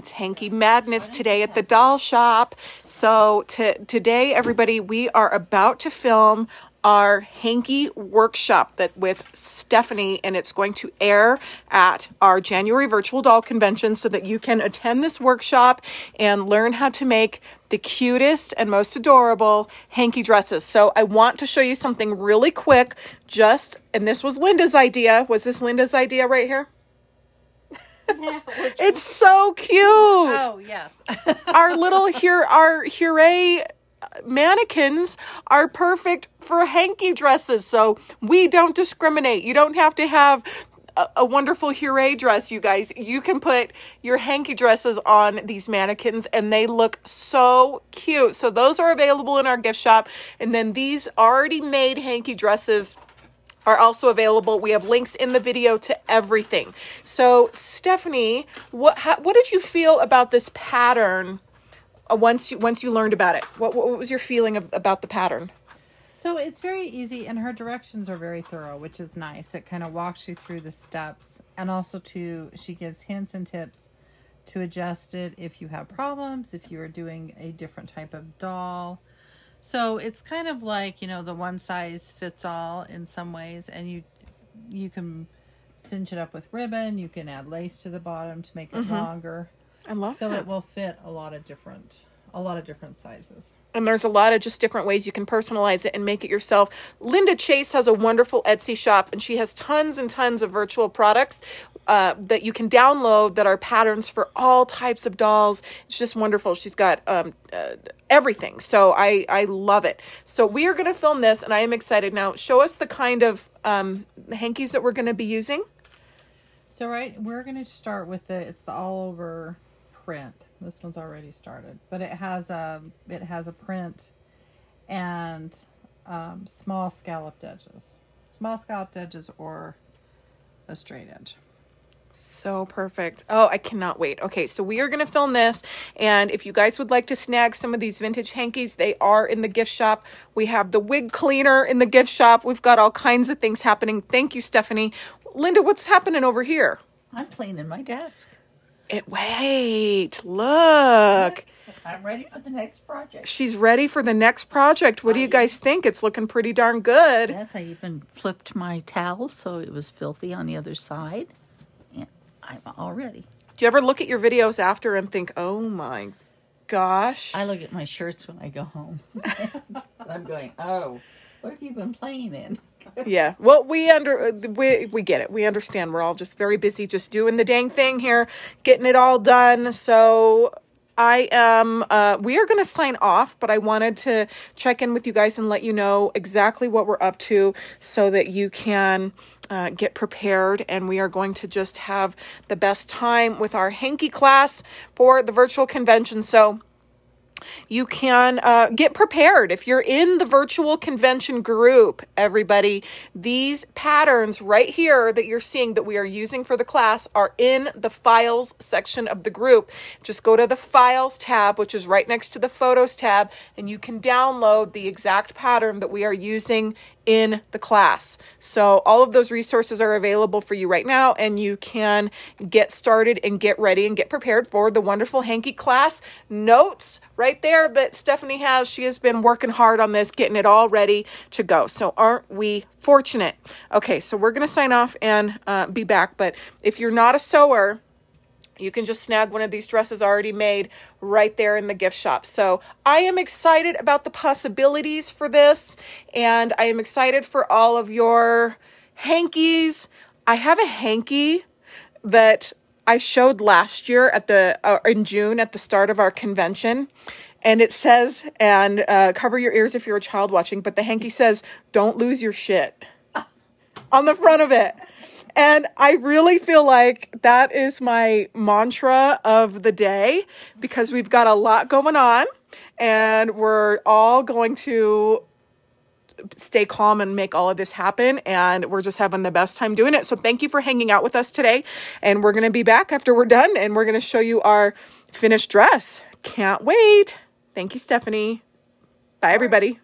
It's hanky madness today at the doll shop. So to, today, everybody, we are about to film our hanky workshop that with Stephanie and it's going to air at our January virtual doll convention so that you can attend this workshop and learn how to make the cutest and most adorable hanky dresses. So I want to show you something really quick just and this was Linda's idea. Was this Linda's idea right here? it's so cute. Oh yes. our little here, our Huray mannequins are perfect for hanky dresses. So we don't discriminate. You don't have to have a, a wonderful Huray dress, you guys. You can put your hanky dresses on these mannequins and they look so cute. So those are available in our gift shop. And then these already made hanky dresses are also available. We have links in the video to everything. So Stephanie, what how, what did you feel about this pattern uh, once you once you learned about it? What what was your feeling of, about the pattern? So it's very easy, and her directions are very thorough, which is nice. It kind of walks you through the steps, and also to she gives hints and tips to adjust it if you have problems, if you are doing a different type of doll, so it's kind of like, you know, the one size fits all in some ways and you you can cinch it up with ribbon, you can add lace to the bottom to make it mm-hmm. longer. I love so that. it will fit a lot of different a lot of different sizes. And there's a lot of just different ways you can personalize it and make it yourself. Linda Chase has a wonderful Etsy shop and she has tons and tons of virtual products uh, that you can download that are patterns for all types of dolls. It's just wonderful. She's got um, uh, everything. So I, I love it. So we are going to film this and I am excited. Now, show us the kind of um, hankies that we're going to be using. So right, we're going to start with the, it's the all over print. This one's already started, but it has a, um, it has a print and um, small scalloped edges. Small scalloped edges or a straight edge. So perfect. Oh, I cannot wait. Okay, so we are going to film this. And if you guys would like to snag some of these vintage hankies, they are in the gift shop. We have the wig cleaner in the gift shop. We've got all kinds of things happening. Thank you, Stephanie. Linda, what's happening over here? I'm cleaning my desk. It, wait, look. I'm ready for the next project. She's ready for the next project. What do you guys think? It's looking pretty darn good. Yes, I even flipped my towel so it was filthy on the other side already. Do you ever look at your videos after and think, oh my gosh? I look at my shirts when I go home. I'm going, oh, what have you been playing in? yeah. Well, we under we we get it. We understand. We're all just very busy, just doing the dang thing here, getting it all done. So I am, um, uh, we are going to sign off, but I wanted to check in with you guys and let you know exactly what we're up to so that you can uh, get prepared. And we are going to just have the best time with our hanky class for the virtual convention. So you can uh, get prepared. If you're in the virtual convention group, everybody, these patterns right here that you're seeing that we are using for the class are in the files section of the group. Just go to the files tab, which is right next to the photos tab, and you can download the exact pattern that we are using in the class. So all of those resources are available for you right now and you can get started and get ready and get prepared for the wonderful Hanky class notes right there that Stephanie has. She has been working hard on this, getting it all ready to go. So aren't we fortunate? Okay, so we're going to sign off and uh, be back. But if you're not a sewer, you can just snag one of these dresses already made right there in the gift shop. So I am excited about the possibilities for this and I am excited for all of your hankies. I have a hanky that I showed last year at the uh, in June at the start of our convention and it says and uh, cover your ears if you're a child watching but the hanky says don't lose your shit on the front of it. And I really feel like that is my mantra of the day because we've got a lot going on and we're all going to stay calm and make all of this happen. And we're just having the best time doing it. So thank you for hanging out with us today. And we're going to be back after we're done and we're going to show you our finished dress. Can't wait. Thank you, Stephanie. Bye, everybody.